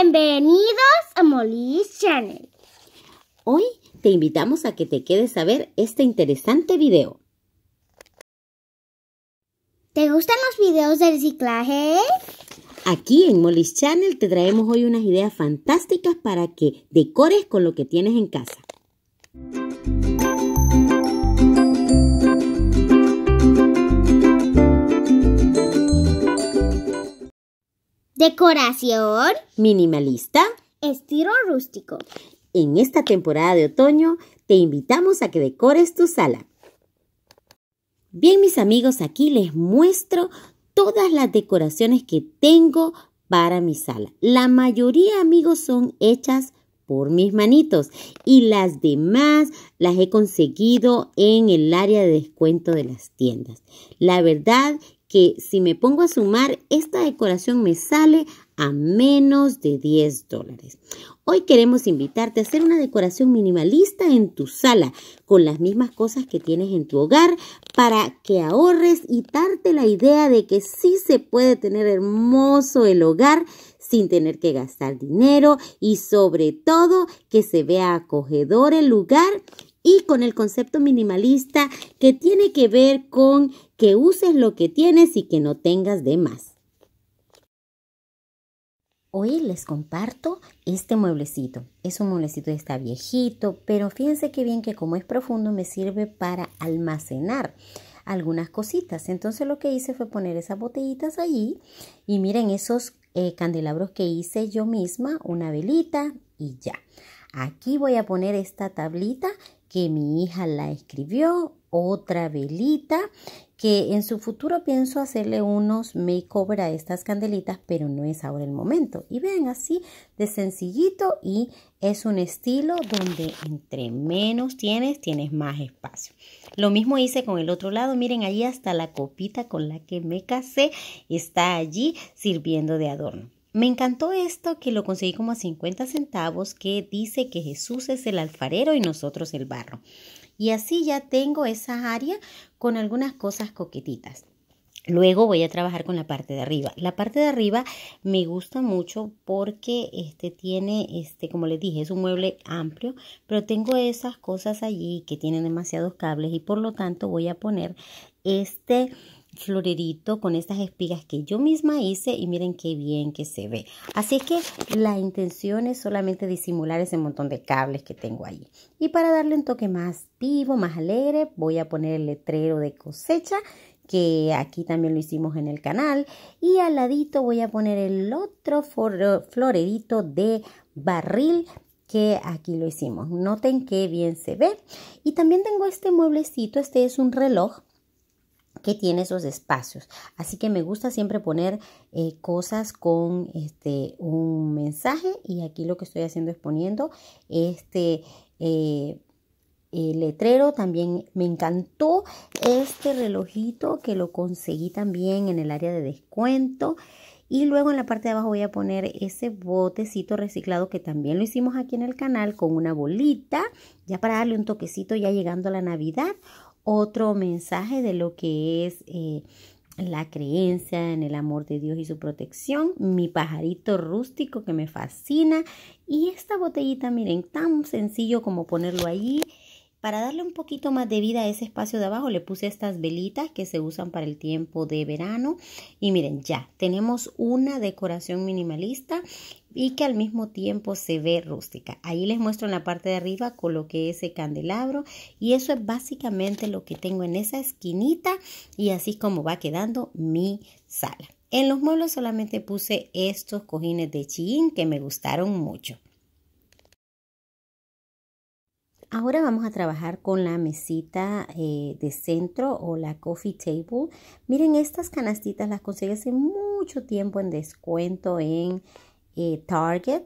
Bienvenidos a Molly's Channel. Hoy te invitamos a que te quedes a ver este interesante video. ¿Te gustan los videos de reciclaje? Aquí en Molly's Channel te traemos hoy unas ideas fantásticas para que decores con lo que tienes en casa. Decoración minimalista. Estilo rústico. En esta temporada de otoño te invitamos a que decores tu sala. Bien mis amigos, aquí les muestro todas las decoraciones que tengo para mi sala. La mayoría amigos son hechas por mis manitos y las demás las he conseguido en el área de descuento de las tiendas. La verdad que si me pongo a sumar, esta decoración me sale a menos de 10 dólares. Hoy queremos invitarte a hacer una decoración minimalista en tu sala con las mismas cosas que tienes en tu hogar para que ahorres y darte la idea de que sí se puede tener hermoso el hogar sin tener que gastar dinero y sobre todo que se vea acogedor el lugar y con el concepto minimalista que tiene que ver con que uses lo que tienes y que no tengas de más. Hoy les comparto este mueblecito. Es un mueblecito que está viejito, pero fíjense qué bien que como es profundo me sirve para almacenar algunas cositas. Entonces lo que hice fue poner esas botellitas allí y miren esos eh, candelabros que hice yo misma, una velita y ya. Aquí voy a poner esta tablita que mi hija la escribió, otra velita que en su futuro pienso hacerle unos makeover a estas candelitas, pero no es ahora el momento. Y vean así de sencillito y es un estilo donde entre menos tienes, tienes más espacio. Lo mismo hice con el otro lado, miren allí hasta la copita con la que me casé está allí sirviendo de adorno. Me encantó esto que lo conseguí como a 50 centavos que dice que Jesús es el alfarero y nosotros el barro. Y así ya tengo esa área con algunas cosas coquetitas. Luego voy a trabajar con la parte de arriba. La parte de arriba me gusta mucho porque este tiene, este, como les dije, es un mueble amplio, pero tengo esas cosas allí que tienen demasiados cables y por lo tanto voy a poner este florerito con estas espigas que yo misma hice y miren qué bien que se ve. Así que la intención es solamente disimular ese montón de cables que tengo allí. Y para darle un toque más vivo, más alegre, voy a poner el letrero de cosecha que aquí también lo hicimos en el canal y al ladito voy a poner el otro florerito de barril que aquí lo hicimos. Noten qué bien se ve. Y también tengo este mueblecito, este es un reloj que tiene esos espacios. Así que me gusta siempre poner eh, cosas con este, un mensaje y aquí lo que estoy haciendo es poniendo este eh, letrero. También me encantó este relojito que lo conseguí también en el área de descuento. Y luego en la parte de abajo voy a poner ese botecito reciclado que también lo hicimos aquí en el canal con una bolita, ya para darle un toquecito ya llegando a la Navidad otro mensaje de lo que es eh, la creencia en el amor de Dios y su protección, mi pajarito rústico que me fascina y esta botellita, miren, tan sencillo como ponerlo allí para darle un poquito más de vida a ese espacio de abajo, le puse estas velitas que se usan para el tiempo de verano. Y miren, ya tenemos una decoración minimalista y que al mismo tiempo se ve rústica. Ahí les muestro en la parte de arriba coloqué ese candelabro y eso es básicamente lo que tengo en esa esquinita y así como va quedando mi sala. En los muebles solamente puse estos cojines de chin que me gustaron mucho. Ahora vamos a trabajar con la mesita eh, de centro o la coffee table. Miren, estas canastitas las conseguí hace mucho tiempo en descuento en eh, Target.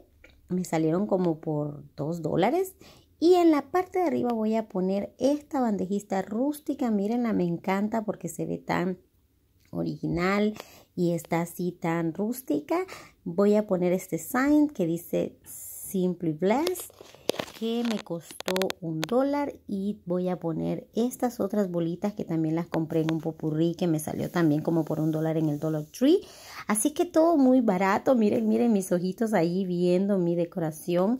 Me salieron como por 2 dólares. Y en la parte de arriba voy a poner esta bandejista rústica. Miren, la me encanta porque se ve tan original y está así tan rústica. Voy a poner este sign que dice Simply Blessed que me costó un dólar y voy a poner estas otras bolitas que también las compré en un popurrí que me salió también como por un dólar en el Dollar Tree. Así que todo muy barato. Miren, miren mis ojitos ahí viendo mi decoración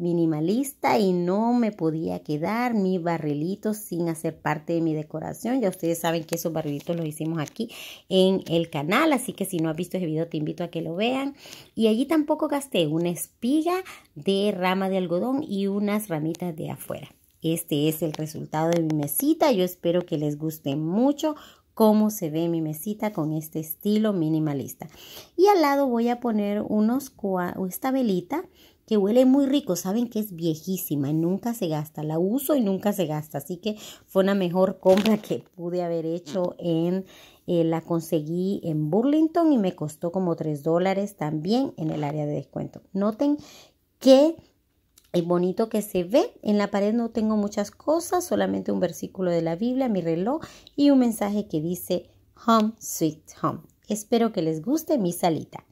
minimalista y no me podía quedar mi barrilito sin hacer parte de mi decoración. Ya ustedes saben que esos barrilitos los hicimos aquí en el canal, así que si no has visto ese video te invito a que lo vean. Y allí tampoco gasté una espiga de rama de algodón y unas ramitas de afuera. Este es el resultado de mi mesita, yo espero que les guste mucho cómo se ve mi mesita con este estilo minimalista. Y al lado voy a poner unos, esta velita que huele muy rico. Saben que es viejísima, nunca se gasta, la uso y nunca se gasta. Así que fue una mejor compra que pude haber hecho en... Eh, la conseguí en Burlington y me costó como 3 dólares también en el área de descuento. Noten que el bonito que se ve. En la pared no tengo muchas cosas, solamente un versículo de la Biblia, mi reloj y un mensaje que dice Home Sweet Home. Espero que les guste mi salita.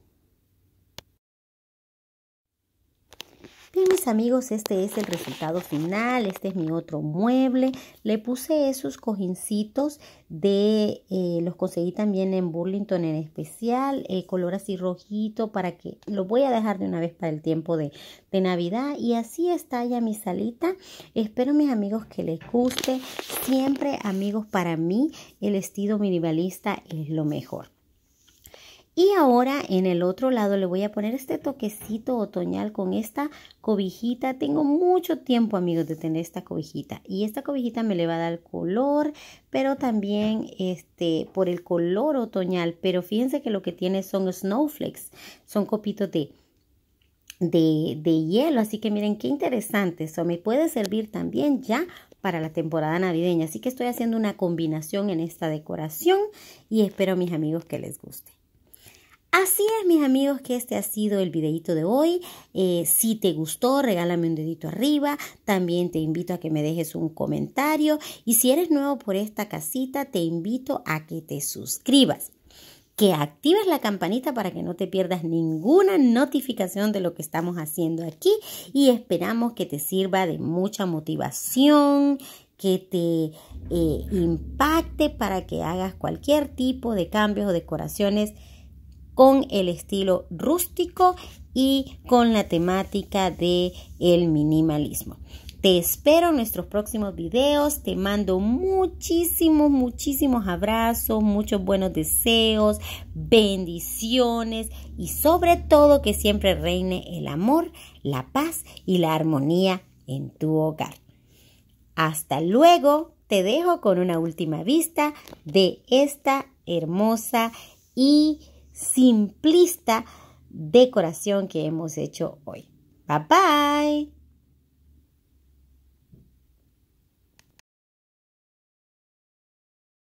Bien, mis amigos, este es el resultado final. Este es mi otro mueble. Le puse esos cojincitos de... Eh, los conseguí también en Burlington en especial. El color así rojito para que... Lo voy a dejar de una vez para el tiempo de, de Navidad. Y así está ya mi salita. Espero, mis amigos, que les guste. Siempre, amigos, para mí el estilo minimalista es lo mejor. Y ahora en el otro lado le voy a poner este toquecito otoñal con esta cobijita. Tengo mucho tiempo, amigos, de tener esta cobijita. Y esta cobijita me le va a dar color, pero también este por el color otoñal. Pero fíjense que lo que tiene son snowflakes, son copitos de, de, de hielo. Así que miren qué interesante. Eso me puede servir también ya para la temporada navideña. Así que estoy haciendo una combinación en esta decoración y espero, mis amigos, que les guste. Así es, mis amigos, que este ha sido el videito de hoy. Eh, si te gustó, regálame un dedito arriba. También te invito a que me dejes un comentario. Y si eres nuevo por esta casita, te invito a que te suscribas que actives la campanita para que no te pierdas ninguna notificación de lo que estamos haciendo aquí y esperamos que te sirva de mucha motivación, que te eh, impacte para que hagas cualquier tipo de cambios o decoraciones con el estilo rústico y con la temática de el minimalismo. Te espero en nuestros próximos videos. Te mando muchísimos, muchísimos abrazos, muchos buenos deseos, bendiciones y sobre todo que siempre reine el amor, la paz y la armonía en tu hogar. Hasta luego. Te dejo con una última vista de esta hermosa y simplista decoración que hemos hecho hoy. Bye bye.